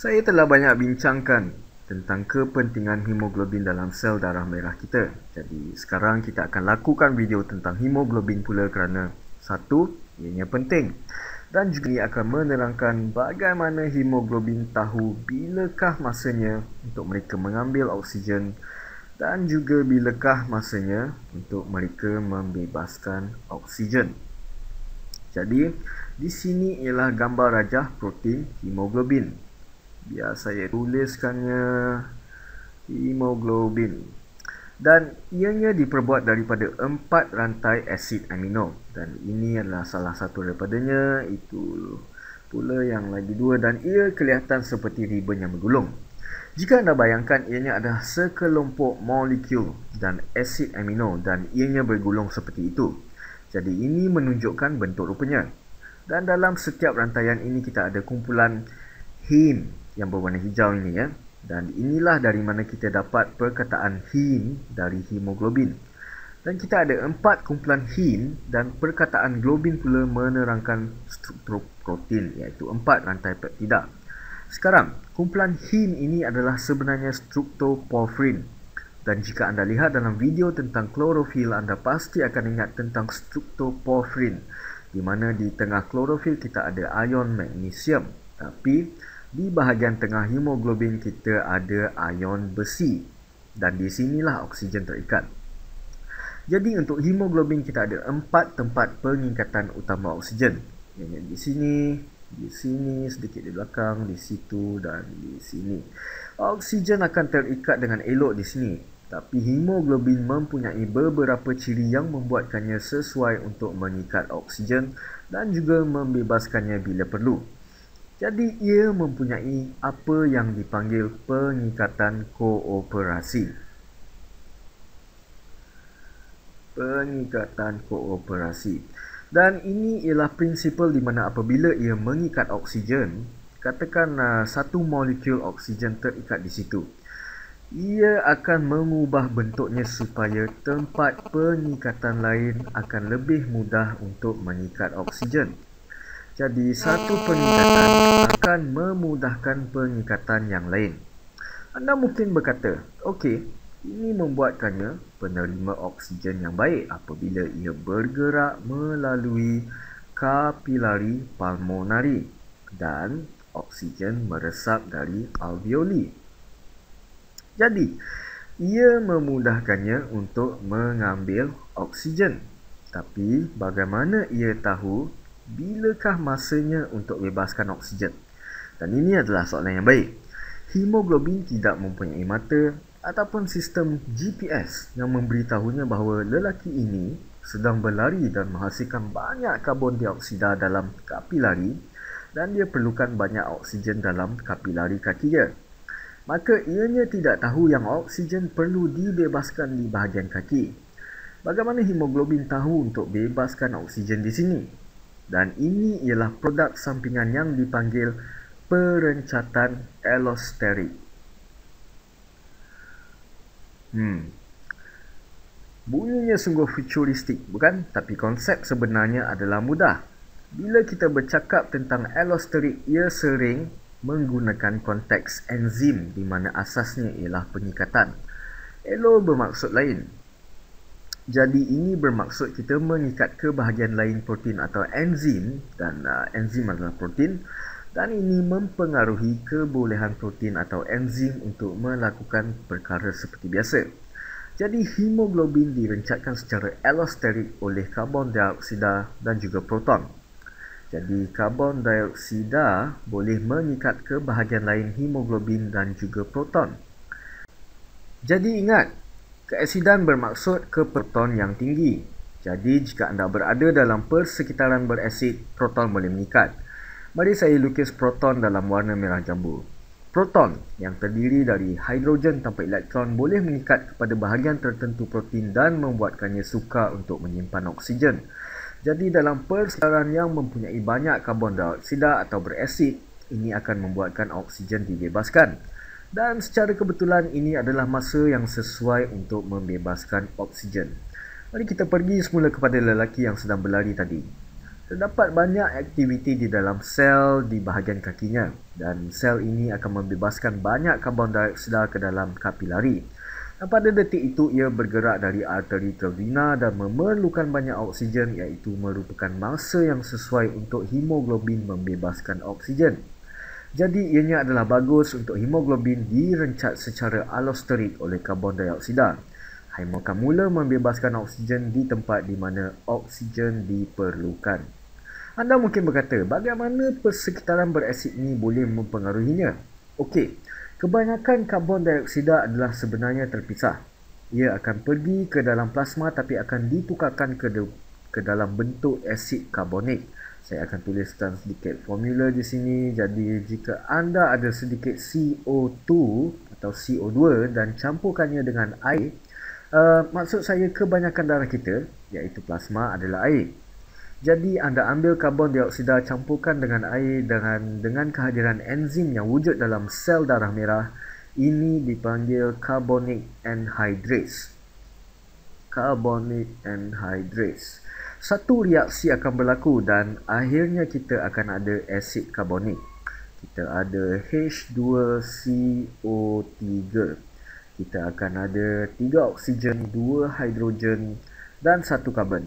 saya telah banyak bincangkan tentang kepentingan hemoglobin dalam sel darah merah kita. Jadi sekarang kita akan lakukan video tentang hemoglobin pula kerana satu, ianya penting dan juga ini akan menerangkan bagaimana hemoglobin tahu bilakah masanya untuk mereka mengambil oksigen dan juga bilakah masanya untuk mereka membebaskan oksigen. Jadi, di sini ialah gambar rajah protein hemoglobin biar saya tuliskannya hemoglobin dan ianya diperbuat daripada empat rantai asid amino dan ini adalah salah satu daripadanya itu pula yang lagi dua dan ia kelihatan seperti riban yang bergulung jika anda bayangkan ianya adalah sekelompok molekul dan asid amino dan ianya bergulung seperti itu jadi ini menunjukkan bentuk rupanya dan dalam setiap rantaian ini kita ada kumpulan heme yang berwarna hijau ini ya. Dan inilah dari mana kita dapat perkataan heme dari hemoglobin. Dan kita ada empat kumpulan heme dan perkataan globin pula menerangkan struktur protein iaitu empat rantai peptida. Sekarang, kumpulan heme ini adalah sebenarnya struktur porphyrin. Dan jika anda lihat dalam video tentang klorofil, anda pasti akan ingat tentang struktur porphyrin. Di mana di tengah klorofil kita ada ion magnesium. Tapi, di bahagian tengah hemoglobin kita ada ion besi dan di sinilah oksigen terikat. Jadi untuk hemoglobin kita ada empat tempat pengikatan utama oksigen. Ini di sini, di sini, sedikit di belakang, di situ dan di sini. Oksigen akan terikat dengan elok di sini. Tapi hemoglobin mempunyai beberapa ciri yang membuatkannya sesuai untuk mengikat oksigen dan juga membebaskannya bila perlu. Jadi ia mempunyai apa yang dipanggil pengikatan kooperasi. Pengikatan kooperasi. Dan ini ialah prinsipal di mana apabila ia mengikat oksigen, katakan uh, satu molekul oksigen terikat di situ. Ia akan mengubah bentuknya supaya tempat pengikatan lain akan lebih mudah untuk mengikat oksigen. Jadi satu pengikatan akan memudahkan pengikatan yang lain. Anda mungkin berkata, okey, ini membuatkannya penerima oksigen yang baik apabila ia bergerak melalui kapilari pulmonari dan oksigen meresap dari alveoli. Jadi, ia memudahkannya untuk mengambil oksigen. Tapi bagaimana ia tahu bilakah masanya untuk bebaskan oksigen? Dan ini adalah soalan yang baik. Hemoglobin tidak mempunyai mata ataupun sistem GPS yang memberitahunya bahawa lelaki ini sedang berlari dan menghasilkan banyak karbon dioksida dalam kapilari dan dia perlukan banyak oksigen dalam kapilari kakinya. Maka ianya tidak tahu yang oksigen perlu dibebaskan di bahagian kaki. Bagaimana hemoglobin tahu untuk bebaskan oksigen di sini? dan ini ialah produk sampingan yang dipanggil perencatan elosterik. Hmm. Bunyinya sungguh futuristik, bukan? Tapi konsep sebenarnya adalah mudah. Bila kita bercakap tentang elosterik, ia sering menggunakan konteks enzim di mana asasnya ialah pengikatan. Elo bermaksud lain, jadi ini bermaksud kita mengikat ke bahagian lain protein atau enzim dan uh, enzim adalah protein dan ini mempengaruhi kebolehan protein atau enzim untuk melakukan perkara seperti biasa. Jadi hemoglobin direncatkan secara allosteric oleh karbon dioksida dan juga proton. Jadi karbon dioksida boleh mengikat ke bahagian lain hemoglobin dan juga proton. Jadi ingat, Keasidan bermaksud keperton yang tinggi. Jadi jika anda berada dalam persekitaran berasid, proton boleh meningkat. Mari saya lukis proton dalam warna merah jambu. Proton yang terdiri dari hidrogen tanpa elektron boleh mengikat kepada bahagian tertentu protein dan membuatkannya suka untuk menyimpan oksigen. Jadi dalam persekitaran yang mempunyai banyak karbon dioksida atau berasid, ini akan membuatkan oksigen dibebaskan dan secara kebetulan ini adalah masa yang sesuai untuk membebaskan oksigen. Mari kita pergi semula kepada lelaki yang sedang berlari tadi. Terdapat banyak aktiviti di dalam sel di bahagian kakinya dan sel ini akan membebaskan banyak karbon dioksida ke dalam kapilari. Dan pada detik itu ia bergerak dari arteri ke vena dan memerlukan banyak oksigen iaitu merupakan masa yang sesuai untuk hemoglobin membebaskan oksigen. Jadi ianya adalah bagus untuk hemoglobin direncat secara alosterik oleh karbon dioksida. Haimo akan mula membebaskan oksigen di tempat di mana oksigen diperlukan. Anda mungkin berkata, bagaimana persekitaran berasid ini boleh mempengaruhinya? Okey, kebanyakan karbon dioksida adalah sebenarnya terpisah. Ia akan pergi ke dalam plasma tapi akan ditukarkan ke, de- ke dalam bentuk asid karbonik saya akan tuliskan sedikit formula di sini jadi jika anda ada sedikit CO2 atau CO2 dan campurkannya dengan air uh, maksud saya kebanyakan darah kita iaitu plasma adalah air jadi anda ambil karbon dioksida campurkan dengan air dengan dengan kehadiran enzim yang wujud dalam sel darah merah ini dipanggil carbonic anhydrase carbonic anhydrase satu reaksi akan berlaku dan akhirnya kita akan ada asid karbonik. Kita ada H2CO3. Kita akan ada tiga oksigen, dua hidrogen dan satu karbon.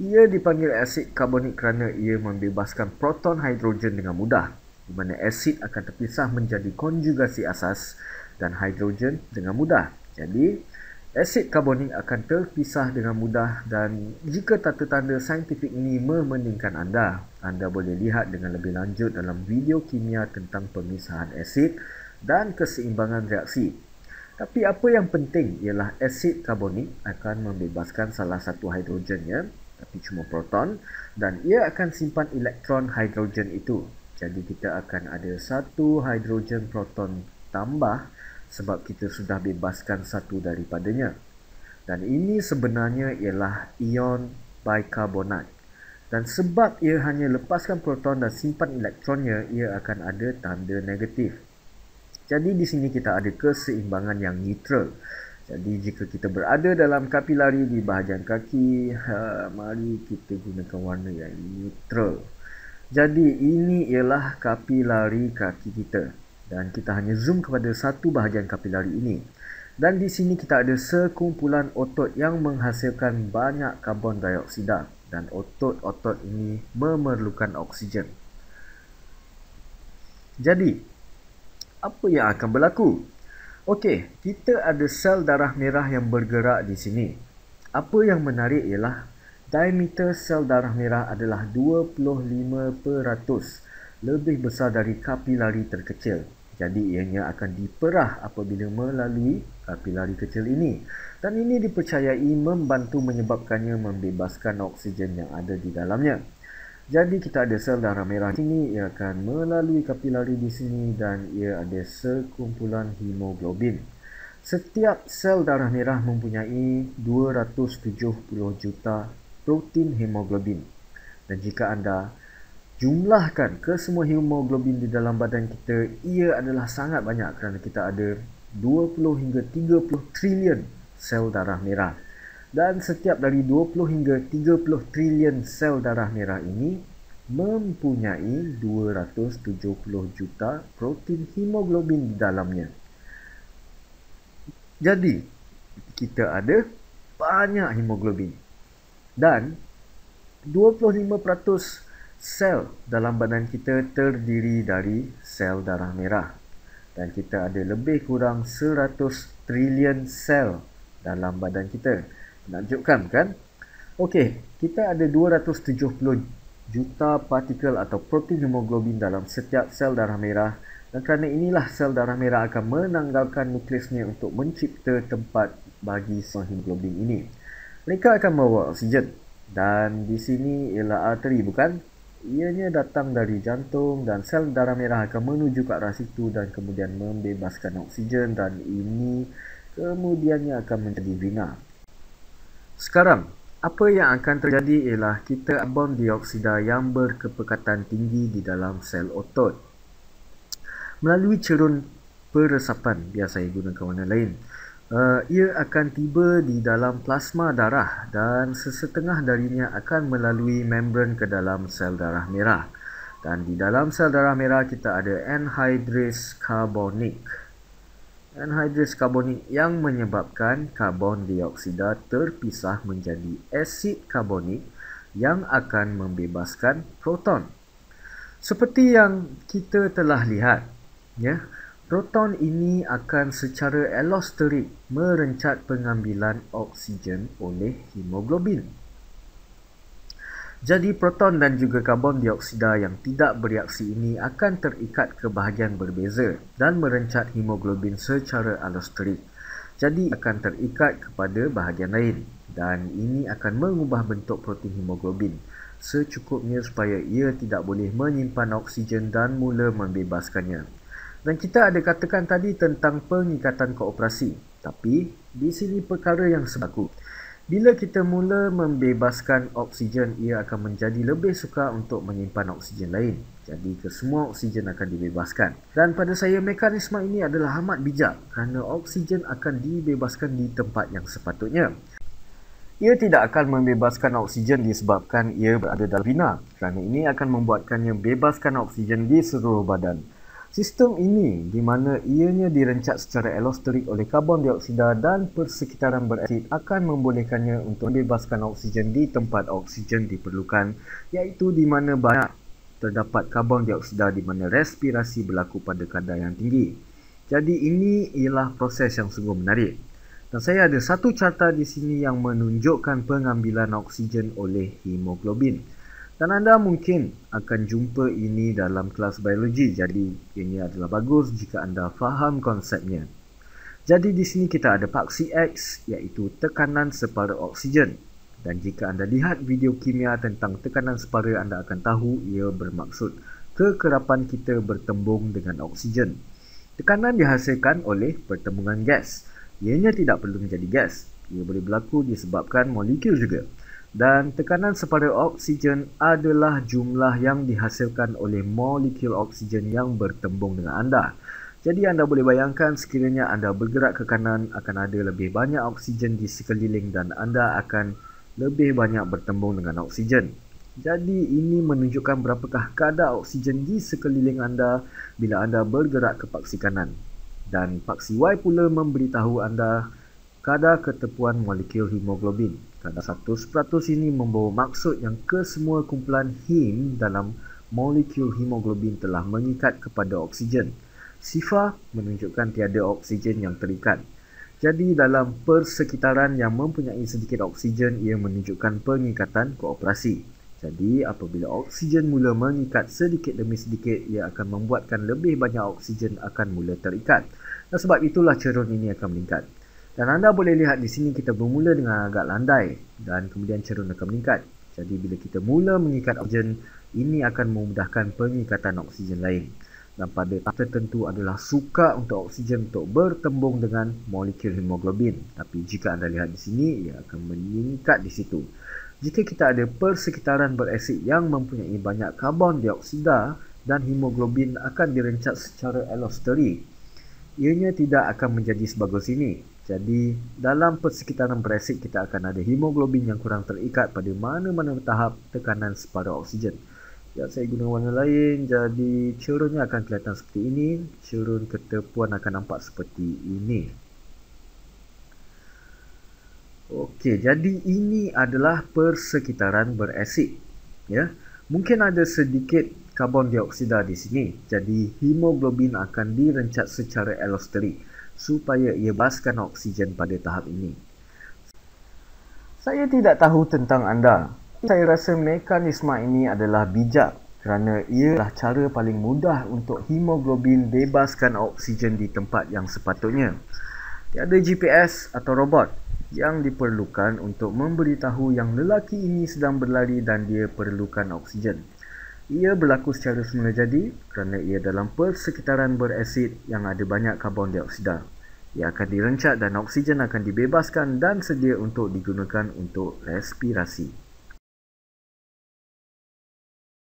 Ia dipanggil asid karbonik kerana ia membebaskan proton hidrogen dengan mudah di mana asid akan terpisah menjadi konjugasi asas dan hidrogen dengan mudah. Jadi, Asid karbonik akan terpisah dengan mudah dan jika tanda-tanda saintifik ini memeningkan anda, anda boleh lihat dengan lebih lanjut dalam video kimia tentang pemisahan asid dan keseimbangan reaksi. Tapi apa yang penting ialah asid karbonik akan membebaskan salah satu hidrogennya, tapi cuma proton, dan ia akan simpan elektron hidrogen itu. Jadi kita akan ada satu hidrogen proton tambah sebab kita sudah bebaskan satu daripadanya. Dan ini sebenarnya ialah ion bicarbonat. Dan sebab ia hanya lepaskan proton dan simpan elektronnya, ia akan ada tanda negatif. Jadi di sini kita ada keseimbangan yang neutral. Jadi jika kita berada dalam kapilari di bahagian kaki, ha, mari kita gunakan warna yang neutral. Jadi ini ialah kapilari kaki kita dan kita hanya zoom kepada satu bahagian kapilari ini. Dan di sini kita ada sekumpulan otot yang menghasilkan banyak karbon dioksida dan otot-otot ini memerlukan oksigen. Jadi, apa yang akan berlaku? Okey, kita ada sel darah merah yang bergerak di sini. Apa yang menarik ialah diameter sel darah merah adalah 25% lebih besar dari kapilari terkecil jadi ianya akan diperah apabila melalui kapilari uh, kecil ini. Dan ini dipercayai membantu menyebabkannya membebaskan oksigen yang ada di dalamnya. Jadi kita ada sel darah merah di sini, ia akan melalui kapilari di sini dan ia ada sekumpulan hemoglobin. Setiap sel darah merah mempunyai 270 juta protein hemoglobin. Dan jika anda jumlahkan ke semua hemoglobin di dalam badan kita ia adalah sangat banyak kerana kita ada 20 hingga 30 trilion sel darah merah dan setiap dari 20 hingga 30 trilion sel darah merah ini mempunyai 270 juta protein hemoglobin di dalamnya jadi kita ada banyak hemoglobin dan sel dalam badan kita terdiri dari sel darah merah dan kita ada lebih kurang 100 trilion sel dalam badan kita. Menakjubkan kan? Okey, kita ada 270 juta partikel atau protein hemoglobin dalam setiap sel darah merah dan kerana inilah sel darah merah akan menanggalkan nukleusnya untuk mencipta tempat bagi sel hemoglobin ini. Mereka akan membawa oksigen dan di sini ialah arteri bukan? Ianya datang dari jantung dan sel darah merah akan menuju ke arah situ dan kemudian membebaskan oksigen dan ini kemudiannya akan menjadi vena. Sekarang, apa yang akan terjadi ialah kita abang dioksida yang berkepekatan tinggi di dalam sel otot. Melalui cerun peresapan, biasa saya gunakan warna lain. Eh, ia akan tiba di dalam plasma darah dan sesetengah darinya akan melalui membran ke dalam sel darah merah. Dan di dalam sel darah merah kita ada anhydrous karbonik, Anhydrous karbonik yang menyebabkan karbon dioksida terpisah menjadi asid karbonik yang akan membebaskan proton. Seperti yang kita telah lihat, ya. Proton ini akan secara elosterik merencat pengambilan oksigen oleh hemoglobin. Jadi proton dan juga karbon dioksida yang tidak bereaksi ini akan terikat ke bahagian berbeza dan merencat hemoglobin secara alosterik. Jadi akan terikat kepada bahagian lain dan ini akan mengubah bentuk protein hemoglobin secukupnya supaya ia tidak boleh menyimpan oksigen dan mula membebaskannya. Dan kita ada katakan tadi tentang pengikatan kooperasi. Tapi, di sini perkara yang sebaku. Bila kita mula membebaskan oksigen, ia akan menjadi lebih suka untuk menyimpan oksigen lain. Jadi, kesemua oksigen akan dibebaskan. Dan pada saya, mekanisme ini adalah amat bijak kerana oksigen akan dibebaskan di tempat yang sepatutnya. Ia tidak akan membebaskan oksigen disebabkan ia berada dalam vena kerana ini akan membuatkannya bebaskan oksigen di seluruh badan. Sistem ini di mana ianya direncat secara elastik oleh karbon dioksida dan persekitaran berasid akan membolehkannya untuk membebaskan oksigen di tempat oksigen diperlukan iaitu di mana banyak terdapat karbon dioksida di mana respirasi berlaku pada kadar yang tinggi. Jadi ini ialah proses yang sungguh menarik. Dan saya ada satu carta di sini yang menunjukkan pengambilan oksigen oleh hemoglobin. Dan anda mungkin akan jumpa ini dalam kelas biologi. Jadi ini adalah bagus jika anda faham konsepnya. Jadi di sini kita ada paksi X iaitu tekanan separa oksigen. Dan jika anda lihat video kimia tentang tekanan separa anda akan tahu ia bermaksud kekerapan kita bertembung dengan oksigen. Tekanan dihasilkan oleh pertembungan gas. Ianya tidak perlu menjadi gas. Ia boleh berlaku disebabkan molekul juga dan tekanan separuh oksigen adalah jumlah yang dihasilkan oleh molekul oksigen yang bertembung dengan anda. Jadi anda boleh bayangkan sekiranya anda bergerak ke kanan akan ada lebih banyak oksigen di sekeliling dan anda akan lebih banyak bertembung dengan oksigen. Jadi ini menunjukkan berapakah kadar oksigen di sekeliling anda bila anda bergerak ke paksi kanan. Dan paksi Y pula memberitahu anda kadar ketepuan molekul hemoglobin. Kadar 100% ini membawa maksud yang kesemua kumpulan heme dalam molekul hemoglobin telah mengikat kepada oksigen. Sifa menunjukkan tiada oksigen yang terikat. Jadi dalam persekitaran yang mempunyai sedikit oksigen ia menunjukkan pengikatan kooperasi. Jadi apabila oksigen mula mengikat sedikit demi sedikit ia akan membuatkan lebih banyak oksigen akan mula terikat. Dan sebab itulah cerun ini akan meningkat. Dan anda boleh lihat di sini kita bermula dengan agak landai dan kemudian cerun akan meningkat. Jadi bila kita mula mengikat oksigen, ini akan memudahkan pengikatan oksigen lain. Dan pada tahap tertentu adalah suka untuk oksigen untuk bertembung dengan molekul hemoglobin. Tapi jika anda lihat di sini, ia akan meningkat di situ. Jika kita ada persekitaran berasid yang mempunyai banyak karbon dioksida dan hemoglobin akan direncat secara elosteri. Ianya tidak akan menjadi sebagus ini. Jadi dalam persekitaran brexit kita akan ada hemoglobin yang kurang terikat pada mana-mana tahap tekanan separuh oksigen. Ya, saya guna warna lain jadi cerunnya akan kelihatan seperti ini. Cerun ketepuan akan nampak seperti ini. Okey, jadi ini adalah persekitaran berasid. Ya. Mungkin ada sedikit karbon dioksida di sini. Jadi hemoglobin akan direncat secara elastik supaya ia baskan oksigen pada tahap ini. Saya tidak tahu tentang anda. Saya rasa mekanisme ini adalah bijak kerana ia adalah cara paling mudah untuk hemoglobin bebaskan oksigen di tempat yang sepatutnya. Tiada GPS atau robot yang diperlukan untuk memberitahu yang lelaki ini sedang berlari dan dia perlukan oksigen. Ia berlaku secara semula jadi kerana ia dalam persekitaran berasid yang ada banyak karbon dioksida. Ia akan direncat dan oksigen akan dibebaskan dan sedia untuk digunakan untuk respirasi.